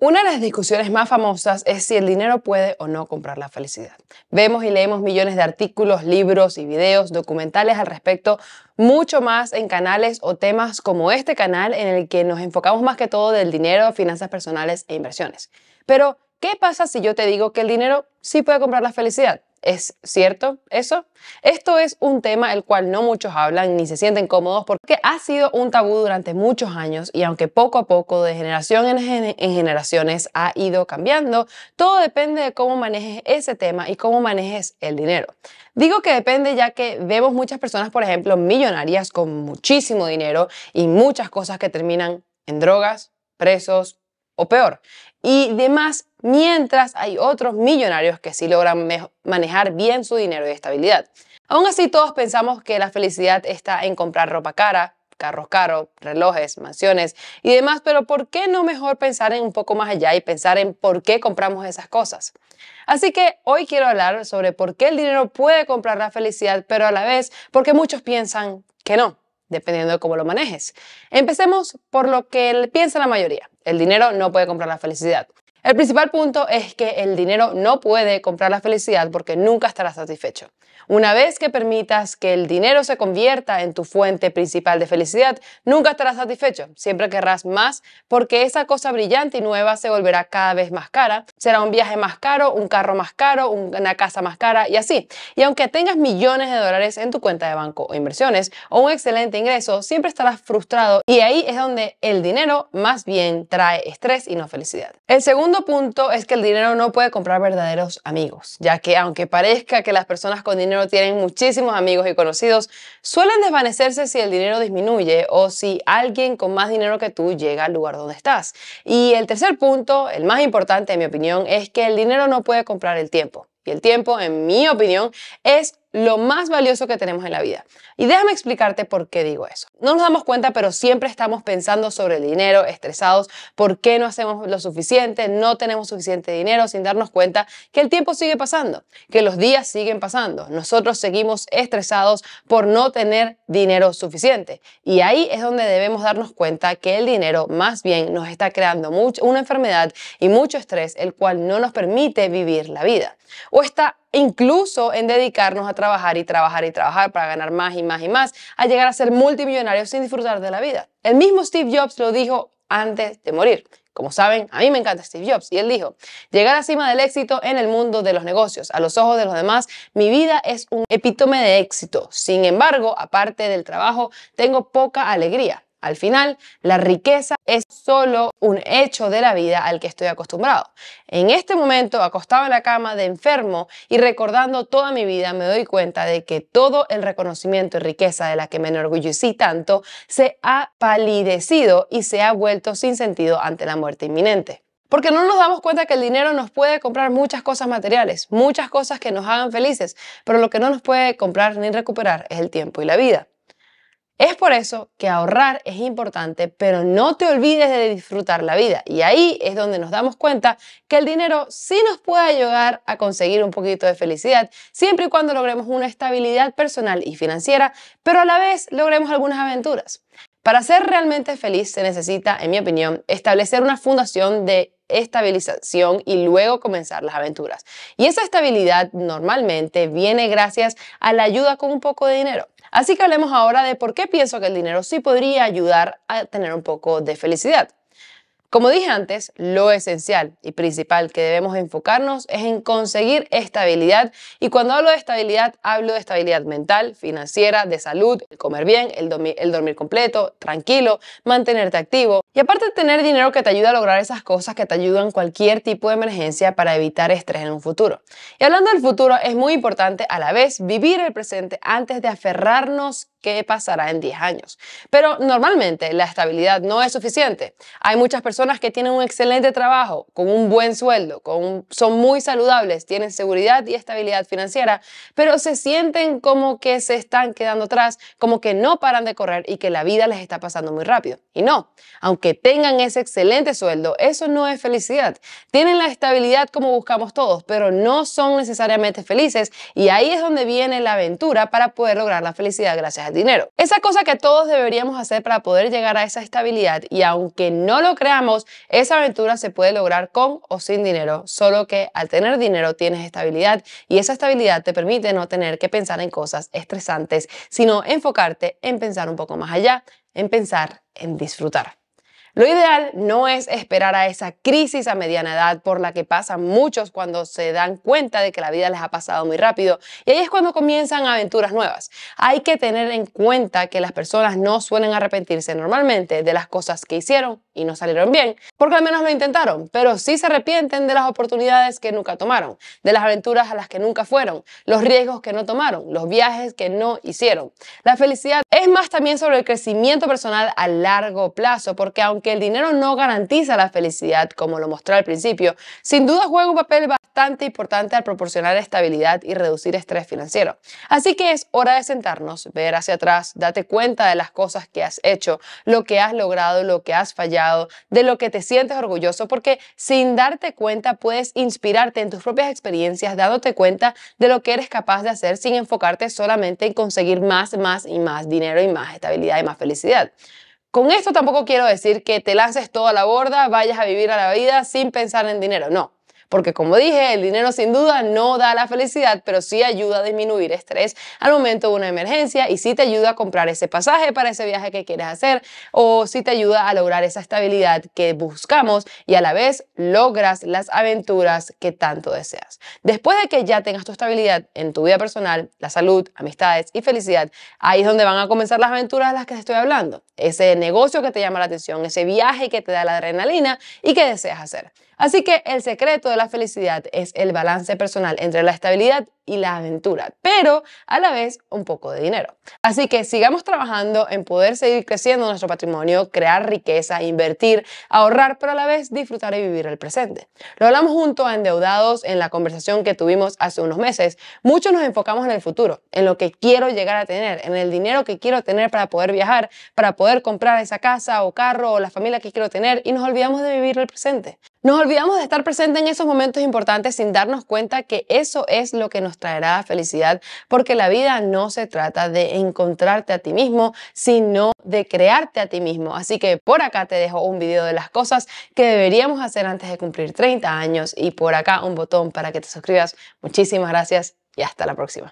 Una de las discusiones más famosas es si el dinero puede o no comprar la felicidad. Vemos y leemos millones de artículos, libros y videos documentales al respecto, mucho más en canales o temas como este canal en el que nos enfocamos más que todo del dinero, finanzas personales e inversiones. Pero, ¿qué pasa si yo te digo que el dinero sí puede comprar la felicidad? ¿Es cierto eso? Esto es un tema el cual no muchos hablan ni se sienten cómodos porque ha sido un tabú durante muchos años y aunque poco a poco de generación en, generaciones ha ido cambiando, todo depende de cómo manejes ese tema y cómo manejes el dinero. Digo que depende ya que vemos muchas personas, por ejemplo, millonarias con muchísimo dinero y muchas cosas que terminan en drogas, presos, o peor. Y demás, mientras hay otros millonarios que sí logran manejar bien su dinero y estabilidad. Aún así, todos pensamos que la felicidad está en comprar ropa cara, carros caros, relojes, mansiones y demás, pero ¿por qué no mejor pensar en un poco más allá y pensar en por qué compramos esas cosas? Así que hoy quiero hablar sobre por qué el dinero puede comprar la felicidad, pero a la vez porque muchos piensan que no dependiendo de cómo lo manejes. Empecemos por lo que piensa la mayoría. El dinero no puede comprar la felicidad. El principal punto es que el dinero no puede comprar la felicidad porque nunca estará satisfecho. Una vez que permitas que el dinero se convierta en tu fuente principal de felicidad, nunca estarás satisfecho, siempre querrás más porque esa cosa brillante y nueva se volverá cada vez más cara. Será un viaje más caro, un carro más caro, una casa más cara y así. Y aunque tengas millones de dólares en tu cuenta de banco o inversiones o un excelente ingreso, siempre estarás frustrado y ahí es donde el dinero más bien trae estrés y no felicidad. El segundo punto es que el dinero no puede comprar verdaderos amigos, ya que aunque parezca que las personas con dinero tienen muchísimos amigos y conocidos, suelen desvanecerse si el dinero disminuye o si alguien con más dinero que tú llega al lugar donde estás. Y el tercer punto, el más importante en mi opinión, es que el dinero no puede comprar el tiempo. Y el tiempo, en mi opinión, es lo más valioso que tenemos en la vida. Y déjame explicarte por qué digo eso. No nos damos cuenta, pero siempre estamos pensando sobre el dinero, estresados, por qué no hacemos lo suficiente, no tenemos suficiente dinero, sin darnos cuenta que el tiempo sigue pasando, que los días siguen pasando. Nosotros seguimos estresados por no tener dinero suficiente. Y ahí es donde debemos darnos cuenta que el dinero más bien nos está creando una enfermedad y mucho estrés, el cual no nos permite vivir la vida. O está incluso en dedicarnos a trabajar y trabajar y trabajar para ganar más y más y más, a llegar a ser multimillonarios sin disfrutar de la vida. El mismo Steve Jobs lo dijo antes de morir. Como saben, a mí me encanta Steve Jobs y él dijo, llegar a cima del éxito en el mundo de los negocios, a los ojos de los demás, mi vida es un epítome de éxito. Sin embargo, aparte del trabajo, tengo poca alegría. Al final, la riqueza es solo un hecho de la vida al que estoy acostumbrado. En este momento, acostado en la cama de enfermo y recordando toda mi vida, me doy cuenta de que todo el reconocimiento y riqueza de la que me enorgullecí tanto se ha palidecido y se ha vuelto sin sentido ante la muerte inminente. Porque no nos damos cuenta que el dinero nos puede comprar muchas cosas materiales, muchas cosas que nos hagan felices, pero lo que no nos puede comprar ni recuperar es el tiempo y la vida. Es por eso que ahorrar es importante, pero no te olvides de disfrutar la vida. Y ahí es donde nos damos cuenta que el dinero sí nos puede ayudar a conseguir un poquito de felicidad, siempre y cuando logremos una estabilidad personal y financiera, pero a la vez logremos algunas aventuras. Para ser realmente feliz se necesita, en mi opinión, establecer una fundación de estabilización y luego comenzar las aventuras. Y esa estabilidad normalmente viene gracias a la ayuda con un poco de dinero. Así que hablemos ahora de por qué pienso que el dinero sí podría ayudar a tener un poco de felicidad. Como dije antes, lo esencial y principal que debemos enfocarnos es en conseguir estabilidad y cuando hablo de estabilidad hablo de estabilidad mental, financiera, de salud, el comer bien, el, dormir, el dormir completo, tranquilo, mantenerte activo, y aparte de tener dinero que te ayuda a lograr esas cosas que te ayudan cualquier tipo de emergencia para evitar estrés en un futuro. Y hablando del futuro, es muy importante a la vez vivir el presente antes de aferrarnos qué pasará en 10 años. Pero normalmente la estabilidad no es suficiente. Hay muchas personas que tienen un excelente trabajo, con un buen sueldo, son muy saludables, tienen seguridad y estabilidad financiera, pero se sienten como que se están quedando atrás, como que no paran de correr y que la vida les está pasando muy rápido. Y no, aunque que tengan ese excelente sueldo, eso no es felicidad. Tienen la estabilidad como buscamos todos, pero no son necesariamente felices y ahí es donde viene la aventura para poder lograr la felicidad gracias al dinero. Esa cosa que todos deberíamos hacer para poder llegar a esa estabilidad y aunque no lo creamos, esa aventura se puede lograr con o sin dinero, solo que al tener dinero tienes estabilidad y esa estabilidad te permite no tener que pensar en cosas estresantes, sino enfocarte en pensar un poco más allá, en pensar en disfrutar. Lo ideal no es esperar a esa crisis a mediana edad por la que pasan muchos cuando se dan cuenta de que la vida les ha pasado muy rápido y ahí es cuando comienzan aventuras nuevas. Hay que tener en cuenta que las personas no suelen arrepentirse normalmente de las cosas que hicieron y no salieron bien, porque al menos lo intentaron, pero sí se arrepienten de las oportunidades que nunca tomaron, de las aventuras a las que nunca fueron, los riesgos que no tomaron, los viajes que no hicieron. La felicidad es más también sobre el crecimiento personal a largo plazo, porque aunque el dinero no garantiza la felicidad, como lo mostré al principio, sin duda juega un papel importante al proporcionar estabilidad y reducir estrés financiero. Así que es hora de sentarnos, ver hacia atrás, date cuenta de las cosas que has hecho, lo que has logrado, lo que has fallado, de lo que te sientes orgulloso, porque sin darte cuenta puedes inspirarte en tus propias experiencias, dándote cuenta de lo que eres capaz de hacer sin enfocarte solamente en conseguir más, más y más dinero y más estabilidad y más felicidad. Con esto tampoco quiero decir que te lances todo a la borda, vayas a vivir a la vida sin pensar en dinero, no. Porque como dije, el dinero sin duda no da la felicidad, pero sí ayuda a disminuir estrés al momento de una emergencia y sí te ayuda a comprar ese pasaje para ese viaje que quieres hacer o sí te ayuda a lograr esa estabilidad que buscamos y a la vez logras las aventuras que tanto deseas. Después de que ya tengas tu estabilidad en tu vida personal, la salud, amistades y felicidad, ahí es donde van a comenzar las aventuras de las que te estoy hablando. Ese negocio que te llama la atención, ese viaje que te da la adrenalina y que deseas hacer. Así que el secreto de la felicidad es el balance personal entre la estabilidad y la aventura, pero a la vez un poco de dinero. Así que sigamos trabajando en poder seguir creciendo nuestro patrimonio, crear riqueza, invertir, ahorrar, pero a la vez disfrutar y vivir el presente. Lo hablamos junto a Endeudados en la conversación que tuvimos hace unos meses. Muchos nos enfocamos en el futuro, en lo que quiero llegar a tener, en el dinero que quiero tener para poder viajar, para poder comprar esa casa o carro o la familia que quiero tener y nos olvidamos de vivir el presente. Nos olvidamos de estar presente en esos momentos importantes sin darnos cuenta que eso es lo que nos traerá felicidad, porque la vida no se trata de encontrarte a ti mismo, sino de crearte a ti mismo. Así que por acá te dejo un video de las cosas que deberíamos hacer antes de cumplir 30 años y por acá un botón para que te suscribas. Muchísimas gracias y hasta la próxima.